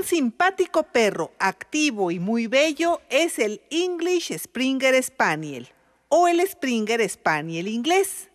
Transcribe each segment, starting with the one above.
Un simpático perro, activo y muy bello, es el English Springer Spaniel o el Springer Spaniel inglés.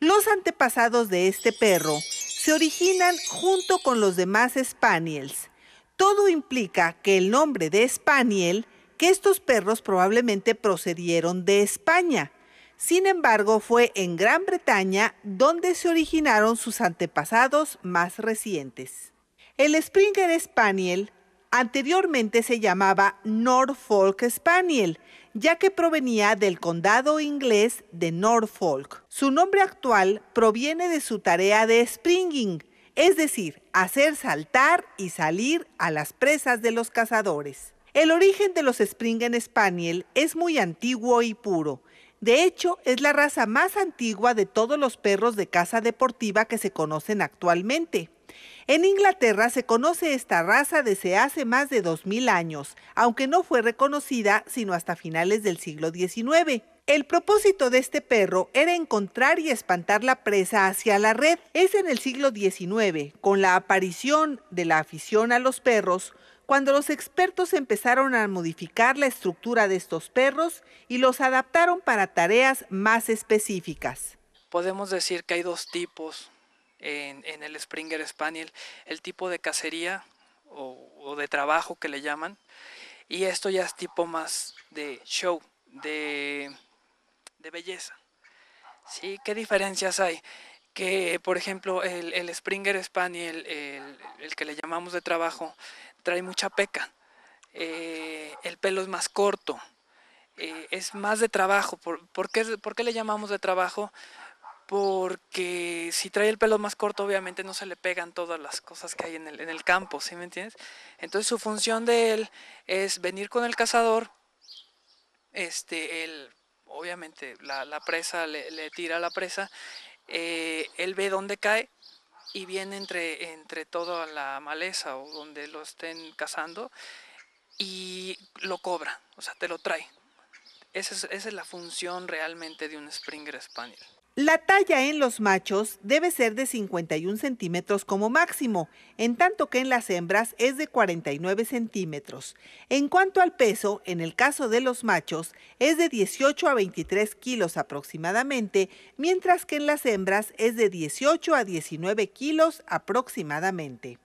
Los antepasados de este perro se originan junto con los demás Spaniels. Todo implica que el nombre de Spaniel, que estos perros probablemente procedieron de España. Sin embargo, fue en Gran Bretaña donde se originaron sus antepasados más recientes. El Springer Spaniel anteriormente se llamaba Norfolk Spaniel, ya que provenía del condado inglés de Norfolk. Su nombre actual proviene de su tarea de springing, es decir, hacer saltar y salir a las presas de los cazadores. El origen de los Springer Spaniel es muy antiguo y puro. De hecho, es la raza más antigua de todos los perros de caza deportiva que se conocen actualmente. En Inglaterra se conoce esta raza desde hace más de 2.000 años, aunque no fue reconocida sino hasta finales del siglo XIX. El propósito de este perro era encontrar y espantar la presa hacia la red. Es en el siglo XIX, con la aparición de la afición a los perros, cuando los expertos empezaron a modificar la estructura de estos perros y los adaptaron para tareas más específicas. Podemos decir que hay dos tipos en, el Springer Spaniel, el tipo de cacería o, de trabajo que le llaman, y esto ya es tipo más de show, de, belleza. ¿Sí? ¿Qué diferencias hay? Que, por ejemplo, el, Springer Spaniel, el, el que le llamamos de trabajo, trae mucha peca, eh, el pelo es más corto, eh, es más de trabajo. ¿Por, qué, le llamamos de trabajo? Porque si trae el pelo más corto, obviamente no se le pegan todas las cosas que hay en el, en el campo, ¿sí me entiendes? Entonces su función de él es venir con el cazador, este, él, obviamente la, presa, le, tira a la presa, eh, él ve dónde cae, y viene entre, entre toda la maleza o donde lo estén cazando y lo cobra, o sea, te lo trae. es, esa es la función realmente de un Springer Spaniel. La talla en los machos debe ser de 51 centímetros como máximo, en tanto que en las hembras es de 49 centímetros. En cuanto al peso, en el caso de los machos, es de 18 a 23 kilos aproximadamente, mientras que en las hembras es de 18 a 19 kilos aproximadamente.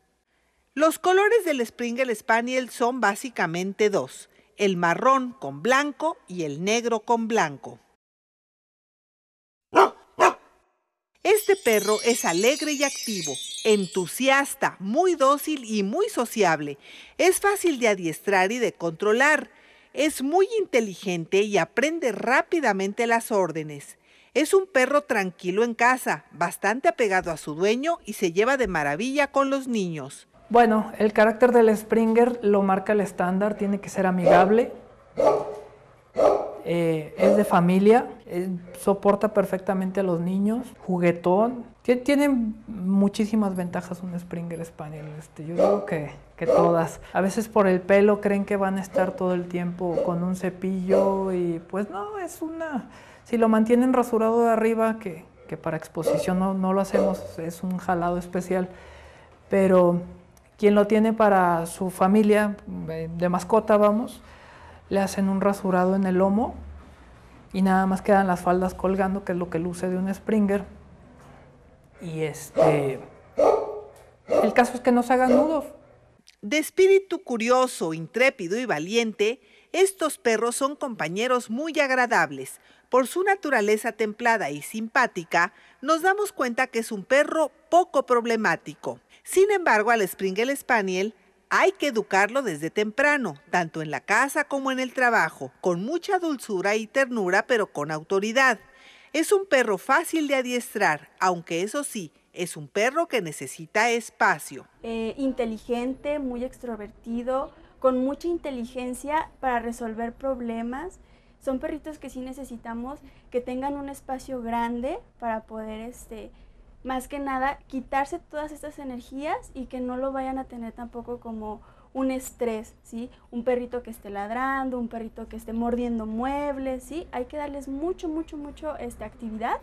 Los colores del Springer Spaniel son básicamente dos, el marrón con blanco y el negro con blanco. Este perro es alegre y activo, entusiasta, muy dócil y muy sociable. Es fácil de adiestrar y de controlar. Es muy inteligente y aprende rápidamente las órdenes. Es un perro tranquilo en casa, bastante apegado a su dueño y se lleva de maravilla con los niños. Bueno, el carácter del Springer lo marca el estándar, tiene que ser amigable, eh, es de familia, eh, soporta perfectamente a los niños, juguetón. Tienen muchísimas ventajas un Springer Spaniel. Este, yo digo que, todas. A veces por el pelo creen que van a estar todo el tiempo con un cepillo y pues no, es una... Si lo mantienen rasurado de arriba, que, para exposición no lo hacemos, es un jalado especial. Pero quien lo tiene para su familia, eh, de mascota, vamos, le hacen un rasurado en el lomo y nada más quedan las faldas colgando, que es lo que luce de un Springer. Y este. El caso es que no se hagan nudos. De espíritu curioso, intrépido y valiente, estos perros son compañeros muy agradables. Por su naturaleza templada y simpática, nos damos cuenta que es un perro poco problemático. Sin embargo, al Springer Spaniel hay que educarlo desde temprano, tanto en la casa como en el trabajo, con mucha dulzura y ternura, pero con autoridad. Es un perro fácil de adiestrar, aunque eso sí, es un perro que necesita espacio. Eh, inteligente, muy extrovertido, con mucha inteligencia para resolver problemas. Son perritos que sí necesitamos que tengan un espacio grande para poder este, más que nada quitarse todas estas energías y que no lo vayan a tener tampoco como un estrés, ¿sí? Un perrito que esté ladrando, un perrito que esté mordiendo muebles, ¿sí? Hay que darles mucho, mucho, mucho esta actividad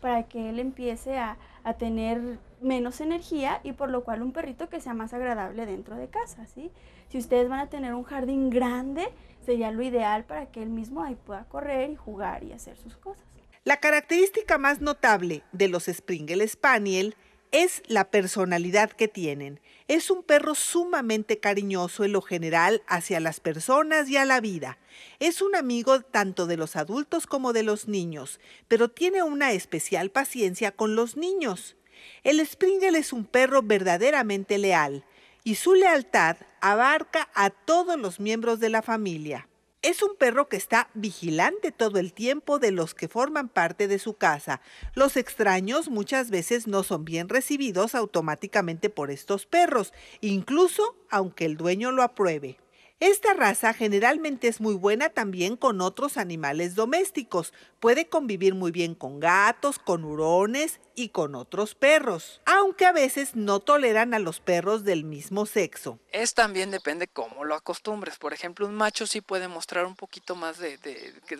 para que él empiece a, a, tener menos energía y por lo cual un perrito que sea más agradable dentro de casa, ¿sí? Si ustedes van a tener un jardín grande, sería lo ideal para que él mismo ahí pueda correr y jugar y hacer sus cosas. La característica más notable de los Springle Spaniel es la personalidad que tienen. Es un perro sumamente cariñoso en lo general hacia las personas y a la vida. Es un amigo tanto de los adultos como de los niños, pero tiene una especial paciencia con los niños. El Springle es un perro verdaderamente leal y su lealtad abarca a todos los miembros de la familia. Es un perro que está vigilante todo el tiempo de los que forman parte de su casa. Los extraños muchas veces no son bien recibidos automáticamente por estos perros, incluso aunque el dueño lo apruebe. Esta raza generalmente es muy buena también con otros animales domésticos. Puede convivir muy bien con gatos, con hurones y con otros perros, aunque a veces no toleran a los perros del mismo sexo. Es también depende cómo lo acostumbres. Por ejemplo, un macho sí puede mostrar un poquito más de,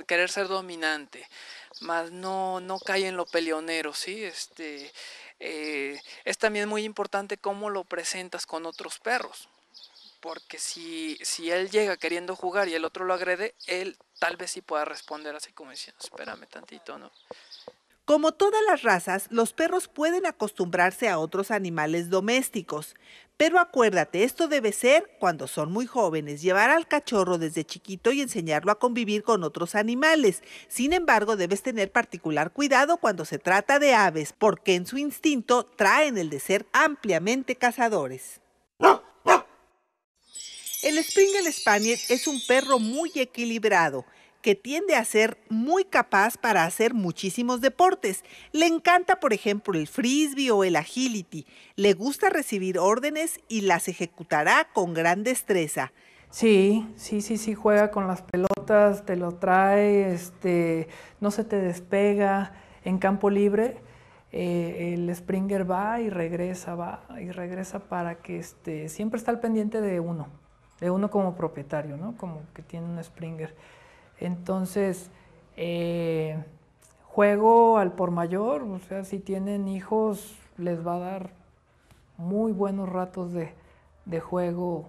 querer ser dominante, más no, no cae en lo peleonero, ¿sí? Este, eh, es también muy importante cómo lo presentas con otros perros porque si, si él llega queriendo jugar y el otro lo agrede, él tal vez sí pueda responder así como diciendo, espérame tantito, ¿no? Como todas las razas, los perros pueden acostumbrarse a otros animales domésticos. Pero acuérdate, esto debe ser cuando son muy jóvenes, llevar al cachorro desde chiquito y enseñarlo a convivir con otros animales. Sin embargo, debes tener particular cuidado cuando se trata de aves, porque en su instinto traen el de ser ampliamente cazadores. El Springer Spaniel es un perro muy equilibrado que tiende a ser muy capaz para hacer muchísimos deportes. Le encanta, por ejemplo, el frisbee o el agility. Le gusta recibir órdenes y las ejecutará con gran destreza. Sí, sí, sí, sí, juega con las pelotas, te lo trae, este, no se te despega en campo libre. Eh, el Springer va y regresa, va y regresa para que este, siempre está al pendiente de uno de uno como propietario, ¿no? Como que tiene un Springer. Entonces, eh, juego al por mayor, o sea, si tienen hijos, les va a dar muy buenos ratos de, juego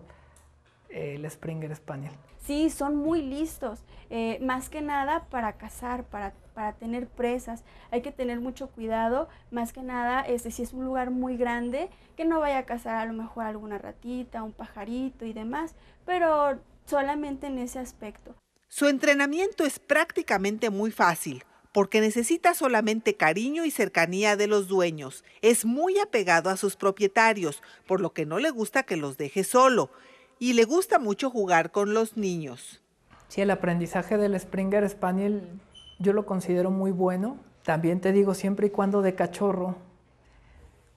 eh, el Springer Español. Sí, son muy listos, eh, más que nada para cazar, para, para tener presas. Hay que tener mucho cuidado, más que nada este, si es un lugar muy grande, que no vaya a cazar a lo mejor alguna ratita, un pajarito y demás, pero solamente en ese aspecto. Su entrenamiento es prácticamente muy fácil porque necesita solamente cariño y cercanía de los dueños. Es muy apegado a sus propietarios, por lo que no le gusta que los deje solo y le gusta mucho jugar con los niños. Sí, el aprendizaje del Springer Spaniel yo lo considero muy bueno. También te digo, siempre y cuando de cachorro,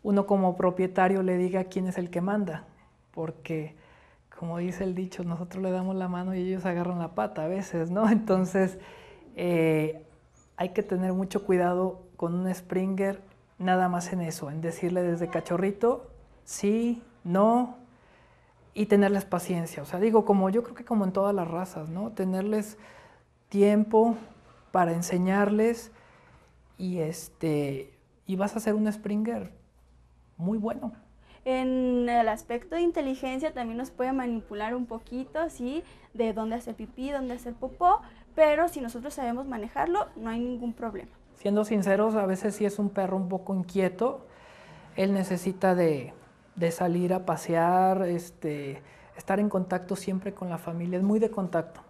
uno como propietario le diga quién es el que manda, porque como dice el dicho, nosotros le damos la mano y ellos agarran la pata a veces, ¿no? Entonces, eh, hay que tener mucho cuidado con un Springer nada más en eso, en decirle desde cachorrito, sí, no, y tenerles paciencia. O sea, digo, como yo creo que como en todas las razas, ¿no? Tenerles tiempo para enseñarles y este y vas a ser un springer muy bueno. En el aspecto de inteligencia también nos puede manipular un poquito, ¿sí? De dónde hacer pipí, dónde hacer popó, pero si nosotros sabemos manejarlo, no hay ningún problema. Siendo sinceros, a veces si es un perro un poco inquieto, él necesita de de salir a pasear, este, estar en contacto siempre con la familia, es muy de contacto.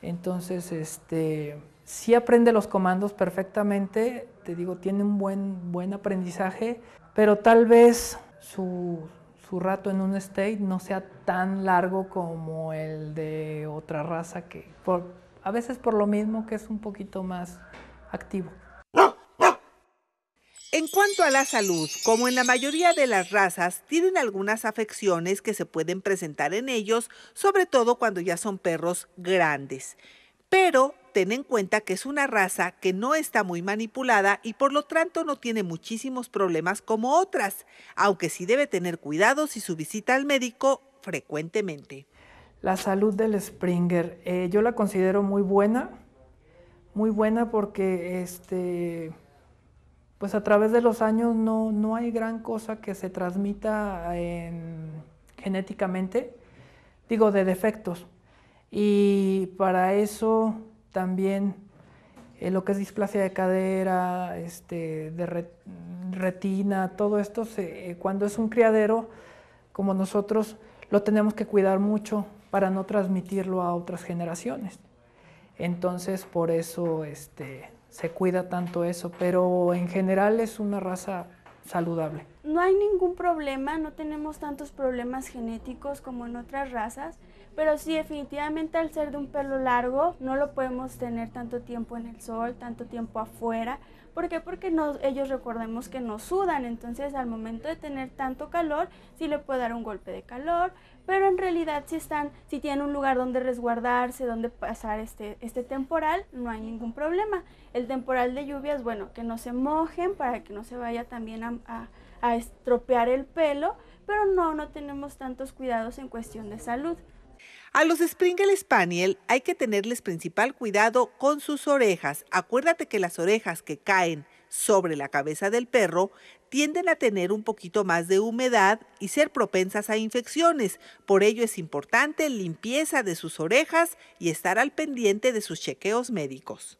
Entonces, este, sí aprende los comandos perfectamente, te digo, tiene un buen, buen aprendizaje, pero tal vez su, rato en un state no sea tan largo como el de otra raza que a veces por lo mismo que es un poquito más activo. En cuanto a la salud, como en la mayoría de las razas, tienen algunas afecciones que se pueden presentar en ellos, sobre todo cuando ya son perros grandes. Pero ten en cuenta que es una raza que no está muy manipulada y por lo tanto no tiene muchísimos problemas como otras, aunque sí debe tener cuidado y su visita al médico frecuentemente. La salud del Springer, eh, yo la considero muy buena, muy buena porque este pues a través de los años no, hay gran cosa que se transmita genéticamente, digo, de defectos. Y para eso también eh, lo que es displasia de cadera, este, de retina, todo esto, eh, cuando es un criadero, como nosotros, lo tenemos que cuidar mucho para no transmitirlo a otras generaciones. Entonces, por eso, este, se cuida tanto eso, pero en general es una raza saludable. No hay ningún problema, no tenemos tantos problemas genéticos como en otras razas, pero sí definitivamente al ser de un pelo largo no lo podemos tener tanto tiempo en el sol, tanto tiempo afuera, ¿Por qué? Porque no, ellos recordemos que no sudan, entonces al momento de tener tanto calor, sí le puede dar un golpe de calor, pero en realidad si están, si tienen un lugar donde resguardarse, donde pasar este, este temporal, no hay ningún problema. El temporal de lluvias, bueno, que no se mojen para que no se vaya también a estropear el pelo, pero no, no tenemos tantos cuidados en cuestión de salud. A los Springle Spaniel hay que tenerles principal cuidado con sus orejas. Acuérdate que las orejas que caen sobre la cabeza del perro tienden a tener un poquito más de humedad y ser propensas a infecciones. Por ello es importante limpieza de sus orejas y estar al pendiente de sus chequeos médicos.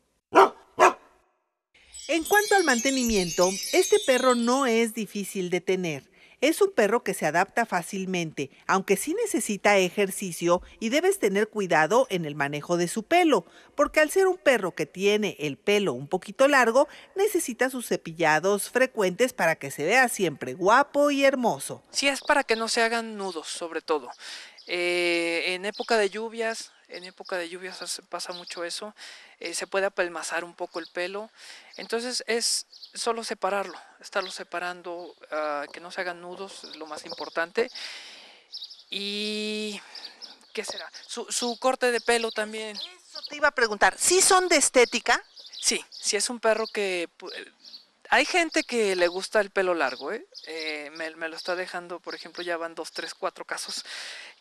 En cuanto al mantenimiento, este perro no es difícil de tener. Es un perro que se adapta fácilmente, aunque sí necesita ejercicio y debes tener cuidado en el manejo de su pelo, porque al ser un perro que tiene el pelo un poquito largo, necesita sus cepillados frecuentes para que se vea siempre guapo y hermoso. Sí, es para que no se hagan nudos, sobre todo. Eh, en época de lluvias, en época de lluvias pasa mucho eso, eh, se puede apelmazar un poco el pelo. Entonces es solo separarlo, estarlo separando, ah, que no se hagan nudos, es lo más importante. Y, ¿qué será? Su, corte de pelo también. Eso te iba a preguntar, ¿sí son de estética? Sí, si es un perro que... Eh, hay gente que le gusta el pelo largo, ¿eh? eh me, lo está dejando, por ejemplo, ya van dos, tres, cuatro casos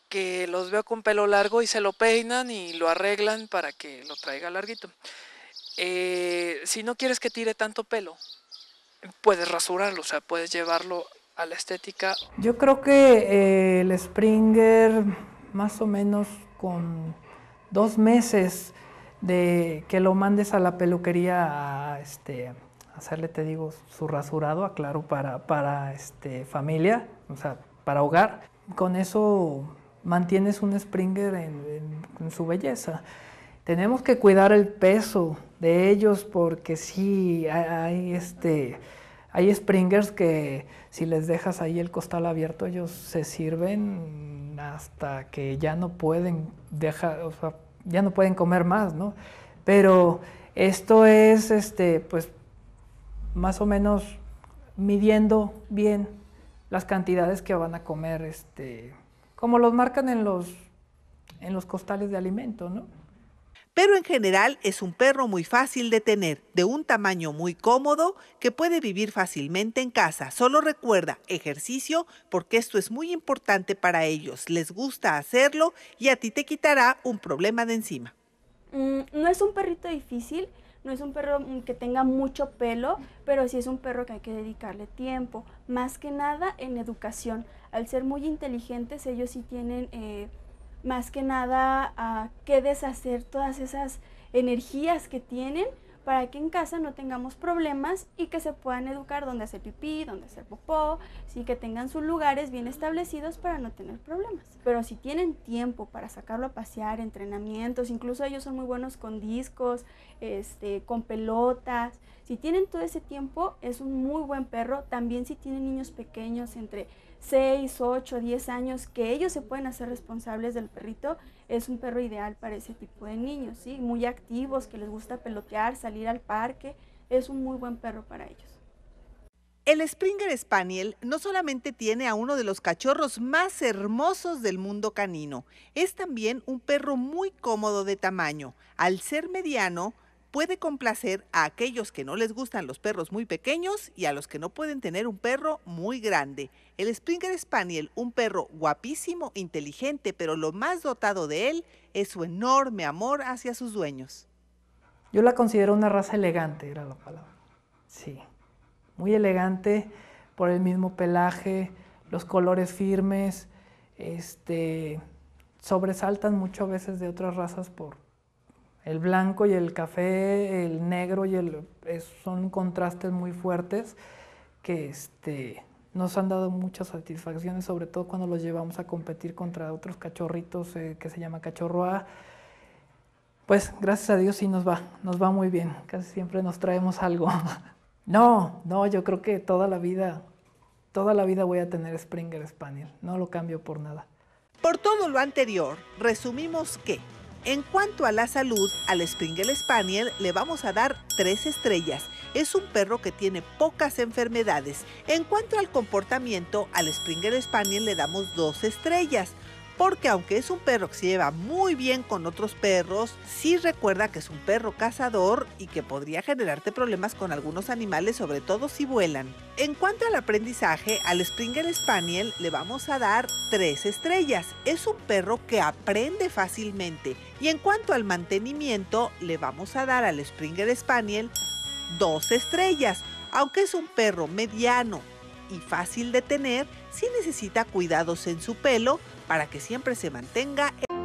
que los veo con pelo largo y se lo peinan y lo arreglan para que lo traiga larguito. Eh, si no quieres que tire tanto pelo, puedes rasurarlo, o sea, puedes llevarlo a la estética. Yo creo que eh, el Springer, más o menos con dos meses de que lo mandes a la peluquería a este hacerle, te digo, su rasurado, aclaro, para, este, familia, o sea, para hogar. Con eso mantienes un Springer en su belleza tenemos que cuidar el peso de ellos porque sí, hay, este, hay springers que si les dejas ahí el costal abierto, ellos se sirven hasta que ya no pueden dejar, o sea, ya no pueden comer más, ¿no? Pero esto es, este, pues, más o menos midiendo bien las cantidades que van a comer, este, como los marcan en los, en los costales de alimento, ¿no? pero en general es un perro muy fácil de tener, de un tamaño muy cómodo, que puede vivir fácilmente en casa. Solo recuerda ejercicio, porque esto es muy importante para ellos. Les gusta hacerlo y a ti te quitará un problema de encima. Mm, no es un perrito difícil, no es un perro mm, que tenga mucho pelo, pero sí es un perro que hay que dedicarle tiempo, más que nada en educación. Al ser muy inteligentes, ellos sí tienen... Eh, más que nada a que deshacer todas esas energías que tienen para que en casa no tengamos problemas y que se puedan educar donde hacer pipí, donde hacer popó, que tengan sus lugares bien establecidos para no tener problemas. Pero si tienen tiempo para sacarlo a pasear, entrenamientos, incluso ellos son muy buenos con discos, este, con pelotas, si tienen todo ese tiempo es un muy buen perro. También si tienen niños pequeños entre 6, 8, 10 años que ellos se pueden hacer responsables del perrito, es un perro ideal para ese tipo de niños, ¿sí? Muy activos, que les gusta pelotear, salir al parque, es un muy buen perro para ellos. El Springer Spaniel no solamente tiene a uno de los cachorros más hermosos del mundo canino, es también un perro muy cómodo de tamaño. Al ser mediano, puede complacer a aquellos que no les gustan los perros muy pequeños y a los que no pueden tener un perro muy grande. El Springer Spaniel, un perro guapísimo, inteligente, pero lo más dotado de él es su enorme amor hacia sus dueños. Yo la considero una raza elegante, era la palabra. Sí, muy elegante por el mismo pelaje, los colores firmes, este, sobresaltan mucho veces de otras razas por, el blanco y el café, el negro y el... son contrastes muy fuertes que este, nos han dado muchas satisfacciones, sobre todo cuando los llevamos a competir contra otros cachorritos eh, que se llama cachorroa. Pues gracias a Dios sí nos va, nos va muy bien, casi siempre nos traemos algo. no, no, yo creo que toda la vida, toda la vida voy a tener Springer Spaniel, no lo cambio por nada. Por todo lo anterior, resumimos que en cuanto a la salud, al Springer Spaniel le vamos a dar tres estrellas. Es un perro que tiene pocas enfermedades. En cuanto al comportamiento, al Springer Spaniel le damos dos estrellas porque aunque es un perro que se lleva muy bien con otros perros, sí recuerda que es un perro cazador y que podría generarte problemas con algunos animales, sobre todo si vuelan. En cuanto al aprendizaje, al Springer Spaniel le vamos a dar 3 estrellas. Es un perro que aprende fácilmente. Y en cuanto al mantenimiento, le vamos a dar al Springer Spaniel 2 estrellas. Aunque es un perro mediano y fácil de tener, sí necesita cuidados en su pelo, para que siempre se mantenga. el...